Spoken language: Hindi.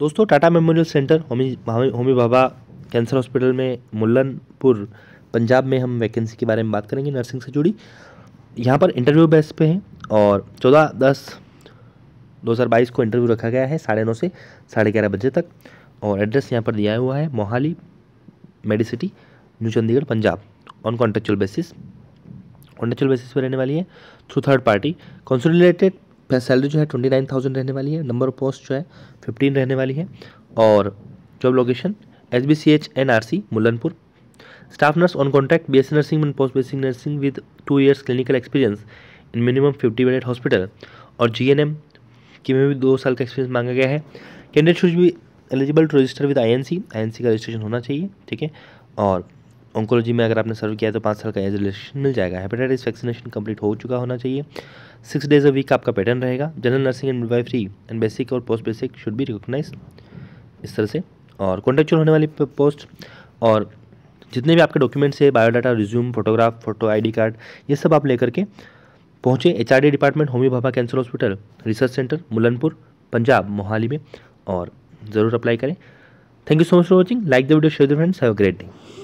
दोस्तों Tata memorial centre Homi Homi Bhabha cancer hospital में मुल्लनपुर पंजाब में हम वैकेंसी के बारे में बात करेंगे नर्सिंग से जुड़ी यहाँ पर इंटरव्यू बेस पे हैं और चौदह दस दो हज़ार बाईस को इंटरव्यू रखा गया है साढ़े नौ से साढ़े ग्यारह बजे तक और एड्रेस यहाँ पर दिया हुआ है Mohali Medicity New Chandigarh Punjab on contractual basis contractual basis पर रहने वाली है through third party consolidated salary जो है ट्वेंटी नाइन थाउजेंड रहने वाली है नंबर ऑफ पोस्ट जो है फिफ्टीन रहने वाली है और job location S B C H N R C Mullanpur staff nurse on contract B S C nursing and post basic nursing with two years clinical experience in minimum fifty bedded hospital और जी एन एम की में भी दो साल का एक्सपीरियंस मांगा गया है कैंडिडेट शुड भी eligible to register with I N C I N C का रजिस्ट्रेशन होना चाहिए ठीक है और ऑन्कोलॉजी में अगर आपने सर्व किया है तो पाँच साल का एज रिलेशन मिल जाएगा हेपेटाइटिस वैक्सीनेशन कंप्लीट हो चुका होना चाहिए सिक्स डेज अ वीक आपका पैटर्न रहेगा general nursing and midwifery and basic और post basic should be recognise इस तरह से और कॉन्टेक्चुअल होने वाली पोस्ट और जितने भी आपके डॉक्यूमेंट्स है biodata resume photograph photo I card ये सब आप लेकर के पहुँचे H department Homi Bhabha cancer hospital research centre Mullanpur Punjab Mohali में और ज़रूर अप्लाई करें thank you so much for watching like the video share the friends have a great day